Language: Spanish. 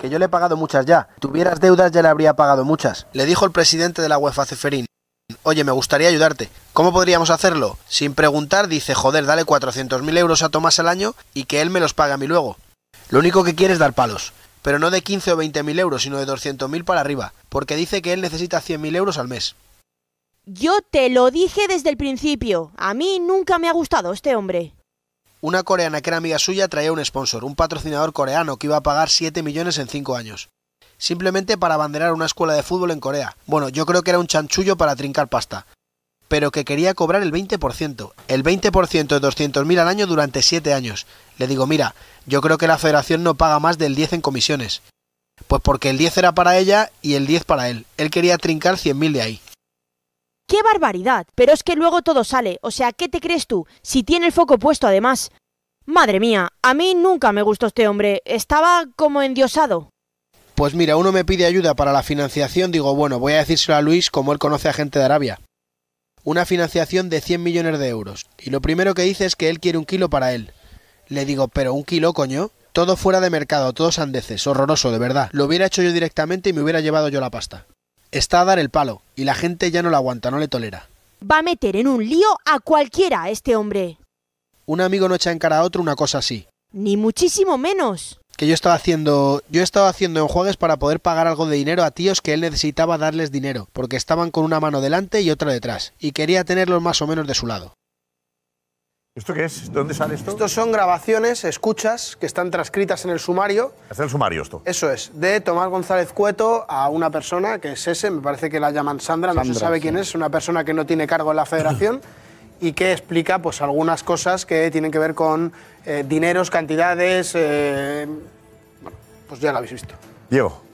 que yo le he pagado muchas ya. tuvieras deudas ya le habría pagado muchas. Le dijo el presidente de la UEFA Ceferín. Oye, me gustaría ayudarte. ¿Cómo podríamos hacerlo? Sin preguntar, dice, joder, dale 400.000 euros a Tomás al año y que él me los pague a mí luego. Lo único que quiere es dar palos. Pero no de 15 o 20.000 euros, sino de 200.000 para arriba, porque dice que él necesita 100.000 euros al mes. Yo te lo dije desde el principio. A mí nunca me ha gustado este hombre. Una coreana que era amiga suya traía un sponsor, un patrocinador coreano que iba a pagar 7 millones en 5 años. Simplemente para abanderar una escuela de fútbol en Corea. Bueno, yo creo que era un chanchullo para trincar pasta. Pero que quería cobrar el 20%. El 20% de 200.000 al año durante 7 años. Le digo, mira, yo creo que la federación no paga más del 10 en comisiones. Pues porque el 10 era para ella y el 10 para él. Él quería trincar 100.000 de ahí. ¡Qué barbaridad! Pero es que luego todo sale. O sea, ¿qué te crees tú? Si tiene el foco puesto además. Madre mía, a mí nunca me gustó este hombre. Estaba como endiosado. Pues mira, uno me pide ayuda para la financiación, digo, bueno, voy a decírselo a Luis como él conoce a gente de Arabia. Una financiación de 100 millones de euros. Y lo primero que dice es que él quiere un kilo para él. Le digo, pero un kilo, coño. Todo fuera de mercado, todo sandeces. horroroso, de verdad. Lo hubiera hecho yo directamente y me hubiera llevado yo la pasta está a dar el palo y la gente ya no la aguanta, no le tolera. Va a meter en un lío a cualquiera este hombre. Un amigo no echa en cara a otro una cosa así. Ni muchísimo menos. Que yo estaba haciendo. Yo estaba haciendo enjuagues para poder pagar algo de dinero a tíos que él necesitaba darles dinero, porque estaban con una mano delante y otra detrás, y quería tenerlos más o menos de su lado. ¿Esto qué es? ¿De dónde sale esto? Estos son grabaciones, escuchas, que están transcritas en el sumario. ¿Es el sumario esto. Eso es, de Tomás González Cueto a una persona, que es ese, me parece que la llaman Sandra, no se sabe quién es, una persona que no tiene cargo en la federación y que explica pues, algunas cosas que tienen que ver con eh, dineros, cantidades... Eh, bueno, pues ya lo habéis visto. Diego.